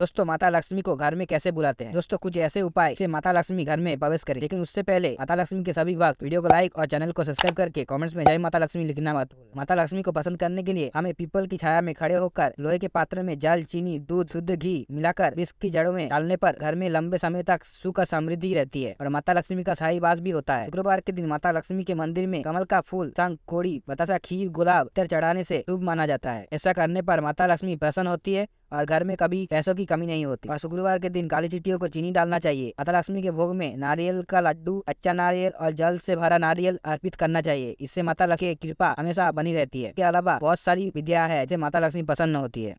दोस्तों माता लक्ष्मी को घर में कैसे बुलाते हैं दोस्तों कुछ ऐसे उपाय से माता लक्ष्मी घर में प्रवेश करें लेकिन उससे पहले माता लक्ष्मी के सभी वक्त वीडियो को लाइक और चैनल को सब्सक्राइब करके कमेंट्स में जय माता लक्ष्मी लिखना मत माता लक्ष्मी को पसंद करने के लिए हमें पीपल की छाया में खड़े होकर लोहे के पात्र में जल चीनी दूध शुद्ध घी मिलाकर विस्क की जड़ों में डालने पर घर में लंबे समय तक सुख समृद्धि रहती है और माता लक्ष्मी का शाही वास भी होता है शुक्रवार के दिन माता लक्ष्मी के मंदिर में कमल का फूल संग कोड़ी बतासा खीर गुलाब इतर चढ़ाने से शुभ माना जाता है ऐसा करने पर माता लक्ष्मी प्रसन्न होती है और घर में कभी पैसों की कमी नहीं होती और शुक्रवार के दिन काली चिट्टियों को चीनी डालना चाहिए माता लक्ष्मी के भोग में नारियल का लड्डू अच्छा नारियल और जल से भरा नारियल अर्पित करना चाहिए इससे माता लक्ष्मी की कृपा हमेशा बनी रहती है इसके अलावा बहुत सारी विद्या है जिसे माता लक्ष्मी पसंद होती है